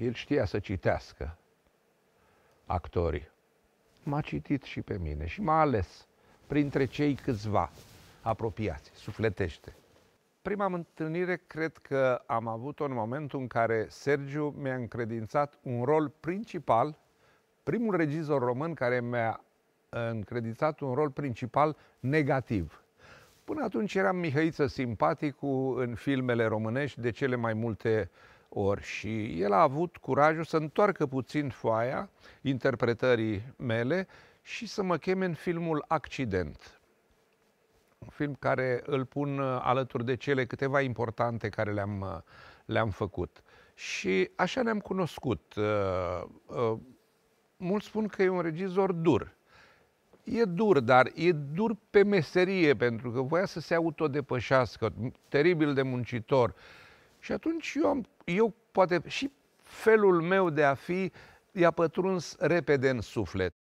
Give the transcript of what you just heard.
El știa să citească actorii. M-a citit și pe mine și m-a ales printre cei câțiva apropiați, sufletește. Prima întâlnire cred că am avut-o în momentul în care Sergiu mi-a încredințat un rol principal, primul regizor român care mi-a uh, încredințat un rol principal negativ. Până atunci eram Mihăiță Simpaticu în filmele românești de cele mai multe uh, ori și el a avut curajul să întoarcă puțin foaia interpretării mele și să mă cheme în filmul Accident. Un film care îl pun uh, alături de cele câteva importante care le-am, uh, le-am făcut. Și așa ne-am cunoscut. Uh, mulți spun că e un regizor dur. E dur, dar e dur pe meserie, pentru că voia să se autodepășească, teribil de muncitor. Și atunci eu am, eu poate și felul meu de a fi i-a pătruns repede în suflet.